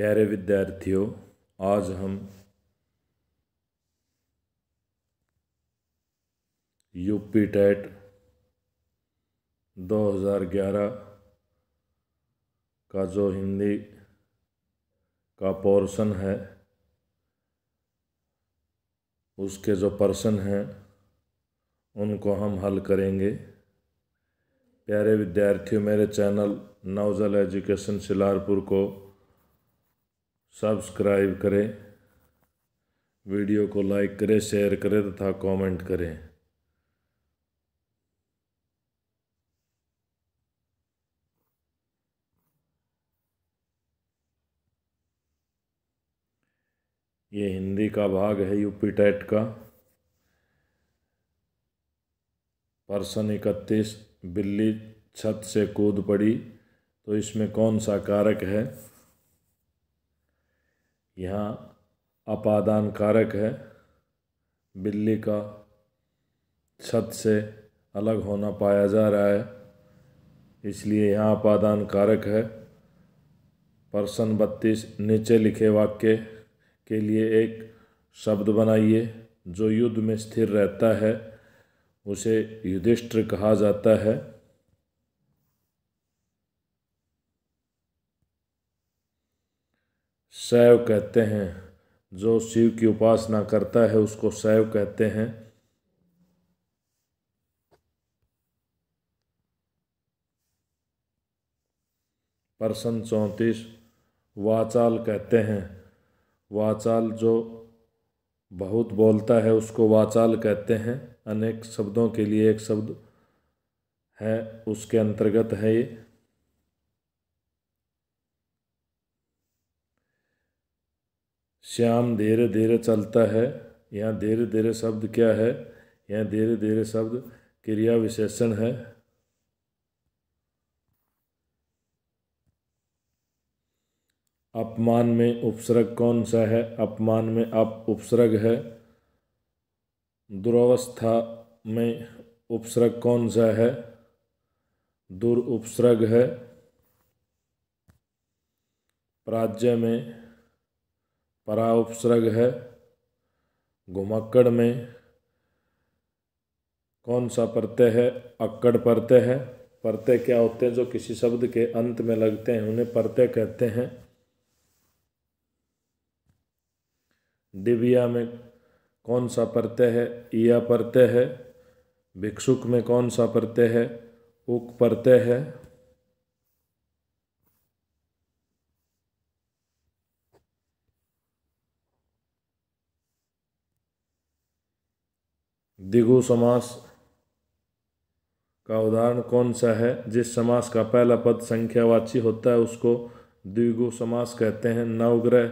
प्यारे विद्यार्थियों आज हम यूपी टेट 2011 का जो हिंदी का पोर्शन है उसके जो पर्सन हैं उनको हम हल करेंगे प्यारे विद्यार्थियों मेरे चैनल नवजल एजुकेशन सिलारपुर को सब्सक्राइब करें वीडियो को लाइक करें शेयर करें तथा कमेंट करें ये हिंदी का भाग है यूपी टेट का पर्सन इकतीस बिल्ली छत से कूद पड़ी तो इसमें कौन सा कारक है यहाँ अपादान कारक है बिल्ली का छत से अलग होना पाया जा रहा है इसलिए यहाँ अपादान कारक है पर्सन बत्तीस नीचे लिखे वाक्य के लिए एक शब्द बनाइए जो युद्ध में स्थिर रहता है उसे युधिष्ठिर कहा जाता है शैव कहते हैं जो शिव की उपासना करता है उसको शैव कहते हैं प्रश्न चौंतीस वाचाल कहते हैं वाचाल जो बहुत बोलता है उसको वाचाल कहते हैं अनेक शब्दों के लिए एक शब्द है उसके अंतर्गत है ये श्याम धीरे धीरे चलता है यहाँ धीरे धीरे शब्द क्या है यहाँ धीरे धीरे शब्द क्रिया विशेषण है अपमान में उपसर्ग कौन सा है अपमान में अप उपसर्ग है दुरावस्था में उपसर्ग कौन सा है दुर उपसर्ग है प्राज्य में परा उपसर्ग है घुमक्कड़ में कौन सा प्रत्यय है अक्कड़ प्रत्यय है प्रत्यय क्या होते हैं जो किसी शब्द के अंत में लगते हैं उन्हें प्रत्यय कहते हैं दिव्या में कौन सा प्रत्यय है ईया प्रत्यय है भिक्षुक में कौन सा प्रत्यय है उक प्रत्यय है दिगु समास का उदाहरण कौन सा है जिस समास का पहला पद संख्यावाची होता है उसको द्विगु समास कहते हैं नवग्रह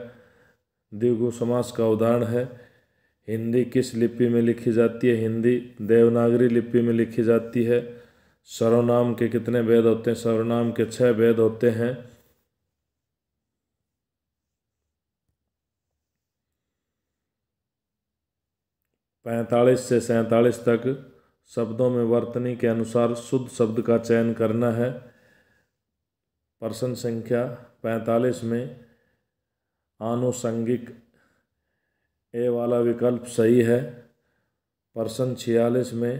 द्विगु समास का उदाहरण है हिंदी किस लिपि में लिखी जाती है हिंदी देवनागरी लिपि में लिखी जाती है सर्वनाम के कितने भेद होते हैं सर्वनाम के छह भेद होते हैं पैंतालीस से सैंतालीस तक शब्दों में वर्तनी के अनुसार शुद्ध शब्द का चयन करना है प्रश्न संख्या पैंतालीस में आनुषंगिक ए वाला विकल्प सही है प्रश्न छियालीस में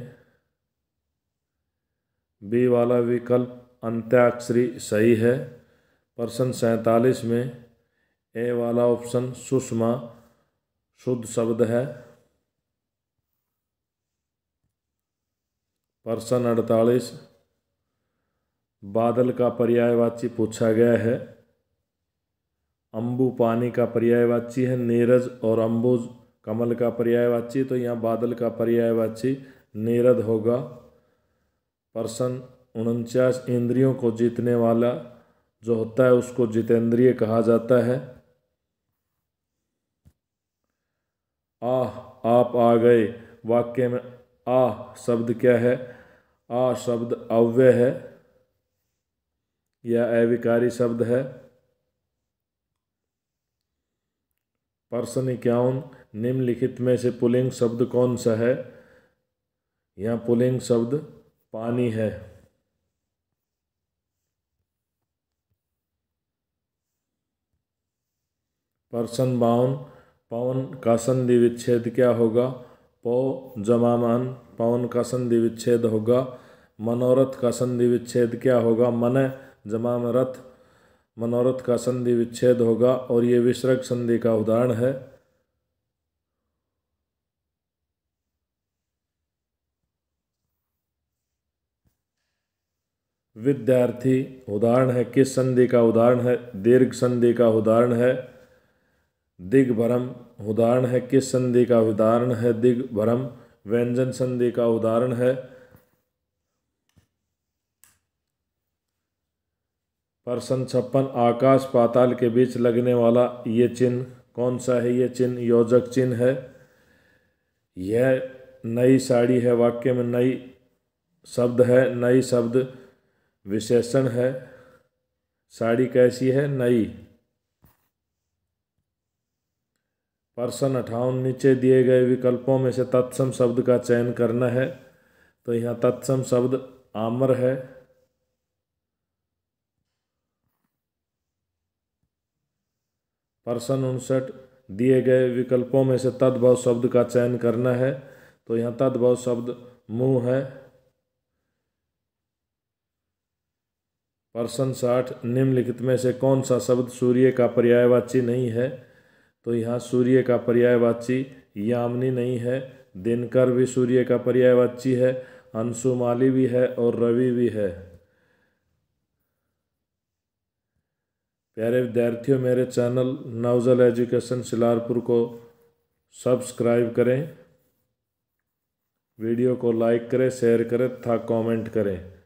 बी वाला विकल्प अंत्याक्षरी सही है प्रश्न सैंतालीस में ए वाला ऑप्शन सुषमा शुद्ध शब्द है प्रश्न अड़तालीस बादल का पर्यायवाची पूछा गया है अम्बू पानी का पर्यायवाची है नीरज और अम्बुज कमल का पर्यायवाची तो यहाँ बादल का पर्यायवाची नीरद होगा प्रश्न उनचास इंद्रियों को जीतने वाला जो होता है उसको जितेंद्रिय कहा जाता है आह आप आ गए वाक्य में आह शब्द क्या है आ शब्द अव्य है या अविकारी शब्द है पर्सन इक्यावन निम्नलिखित में से पुलिंग शब्द कौन सा है या पुलिंग शब्द पानी है पर्सन बावन पवन का संधि विच्छेद क्या होगा पौ जमामान पवन का संधि विच्छेद होगा मनोरथ का संधि विच्छेद क्या होगा मन जमाम रथ मनोरथ का संधि विच्छेद होगा और ये विसर्ग संधि का उदाहरण है विद्यार्थी उदाहरण है किस संधि का उदाहरण है दीर्घ संधि का उदाहरण है दिग्भरम उदाहरण है किस संधि का उदाहरण है दिग्भरम व्यंजन संधि का उदाहरण है परसन छप्पन आकाश पाताल के बीच लगने वाला ये चिन्ह कौन सा है ये चिन्ह योजक चिन्ह है यह नई साड़ी है वाक्य में नई शब्द है नई शब्द विशेषण है साड़ी कैसी है नई पर्सन अठावन नीचे दिए गए विकल्पों में से तत्सम शब्द का चयन करना है तो यहाँ तत्सम शब्द आमर है पर्सन उनसठ दिए गए विकल्पों में से तद्भव शब्द का चयन करना है तो यहाँ तद्भव शब्द मुँह है पर्सन साठ निम्नलिखित में से कौन सा शब्द सूर्य का पर्यायवाची नहीं है तो यहाँ सूर्य का पर्यायवाची यामनी नहीं है दिनकर भी सूर्य का पर्यायवाची है अंशुमाली भी है और रवि भी है प्यारे विद्यार्थियों मेरे चैनल नवजल एजुकेशन सिलारपुर को सब्सक्राइब करें वीडियो को लाइक करें शेयर करें तथा कमेंट करें